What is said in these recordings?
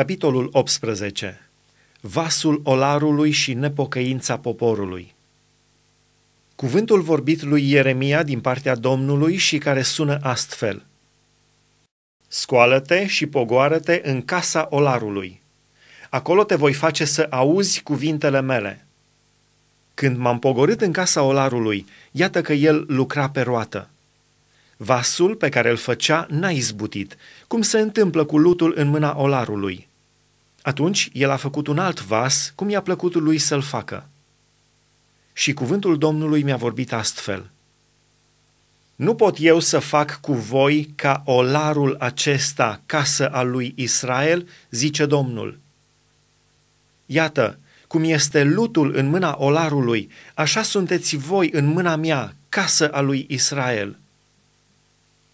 Capitolul 18. Vasul olarului și nepocăința poporului. Cuvântul vorbit lui Ieremia din partea Domnului și care sună astfel. Scoală-te și pogoară-te în casa olarului. Acolo te voi face să auzi cuvintele mele. Când m-am pogorât în casa olarului, iată că el lucra pe roată. Vasul pe care îl făcea n-a izbutit, cum se întâmplă cu lutul în mâna olarului – atunci el a făcut un alt vas, cum i-a plăcut lui să-l facă. Și cuvântul Domnului mi-a vorbit astfel. Nu pot eu să fac cu voi ca olarul acesta, casă a lui Israel, zice Domnul. Iată, cum este lutul în mâna olarului, așa sunteți voi în mâna mea, casă a lui Israel.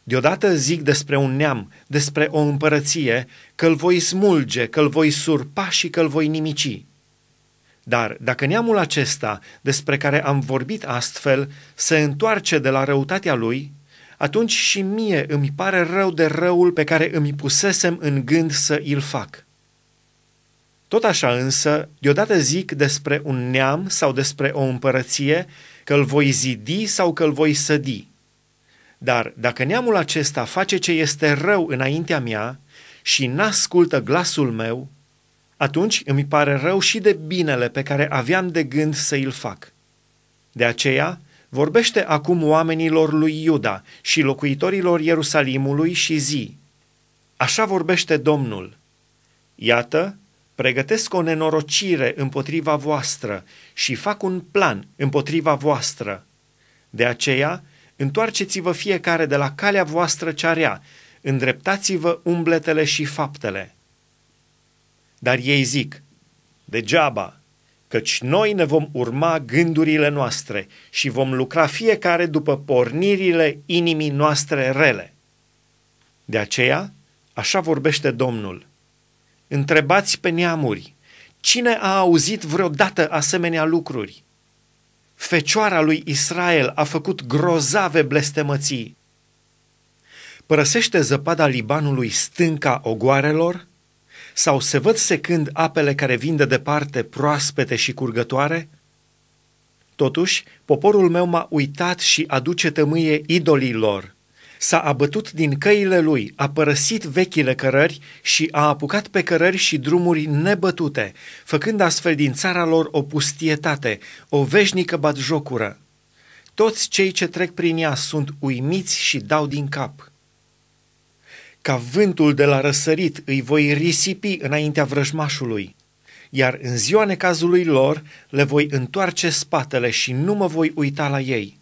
Deodată zic despre un neam, despre o împărăție, că îl voi smulge, că îl voi surpa și că îl voi nimici. Dar dacă neamul acesta, despre care am vorbit astfel, se întoarce de la răutatea lui, atunci și mie îmi pare rău de răul pe care îmi pusesem în gând să îl fac. Tot așa însă, deodată zic despre un neam sau despre o împărăție că îl voi zidi sau că îl voi sădi. Dar dacă neamul acesta face ce este rău înaintea mea și n-ascultă glasul meu, atunci îmi pare rău și de binele pe care aveam de gând să îl fac. De aceea, vorbește acum oamenilor lui Iuda și locuitorilor Ierusalimului și zi. Așa vorbește Domnul. Iată, pregătesc o nenorocire împotriva voastră și fac un plan împotriva voastră. De aceea, Întoarceți-vă fiecare de la calea voastră ce are, îndreptați-vă umbletele și faptele. Dar ei zic, degeaba, căci noi ne vom urma gândurile noastre și vom lucra fiecare după pornirile inimii noastre rele. De aceea, așa vorbește Domnul. Întrebați pe neamuri, cine a auzit vreodată asemenea lucruri? fecioara lui Israel a făcut grozave blestemății. Părăsește zăpada Libanului stânca ogoarelor? Sau se văd secând apele care vin de departe proaspete și curgătoare? Totuși, poporul meu m-a uitat și aduce tămâie idolii lor – S-a abătut din căile lui, a părăsit vechile cărări și a apucat pe cărări și drumuri nebătute, făcând astfel din țara lor o pustietate, o veșnică batjocură. Toți cei ce trec prin ea sunt uimiți și dau din cap. Ca vântul de la răsărit îi voi risipi înaintea vrăjmașului, iar în ziua necazului lor le voi întoarce spatele și nu mă voi uita la ei.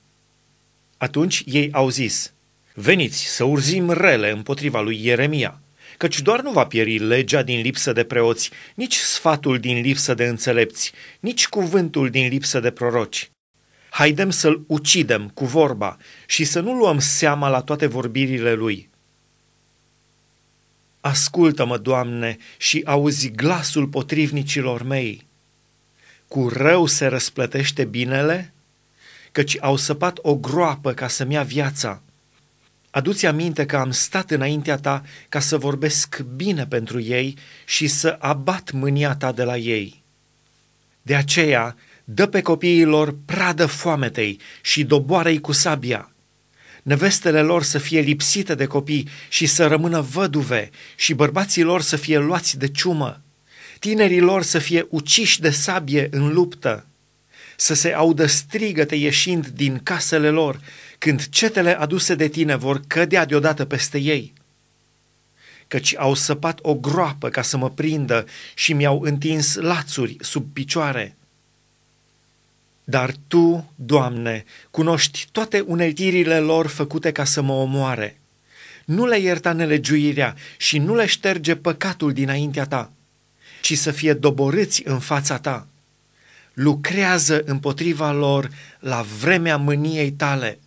Atunci ei au zis – Veniți să urzim rele împotriva lui Ieremia, căci doar nu va pieri legea din lipsă de preoți, nici sfatul din lipsă de înțelepți, nici cuvântul din lipsă de proroci. Haidem să-l ucidem cu vorba și să nu luăm seama la toate vorbirile lui. Ascultă-mă, Doamne, și auzi glasul potrivnicilor mei. Cu rău se răsplătește binele, căci au săpat o groapă ca să-mi ia viața – Aduți aminte că am stat înaintea ta ca să vorbesc bine pentru ei și să abat mânia ta de la ei. De aceea, dă pe copiilor pradă foametei și doboarei cu sabia. Nevestele lor să fie lipsite de copii și să rămână văduve și bărbații lor să fie luați de ciumă. Tinerii lor să fie uciși de sabie în luptă. Să se audă strigăte ieșind din casele lor, când cetele aduse de tine vor cădea deodată peste ei. Căci au săpat o groapă ca să mă prindă și mi-au întins lațuri sub picioare. Dar Tu, Doamne, cunoști toate uneltirile lor făcute ca să mă omoare. Nu le ierta nelegiuirea și nu le șterge păcatul dinaintea Ta, ci să fie doborâți în fața Ta. Lucrează împotriva lor la vremea mâniei Tale.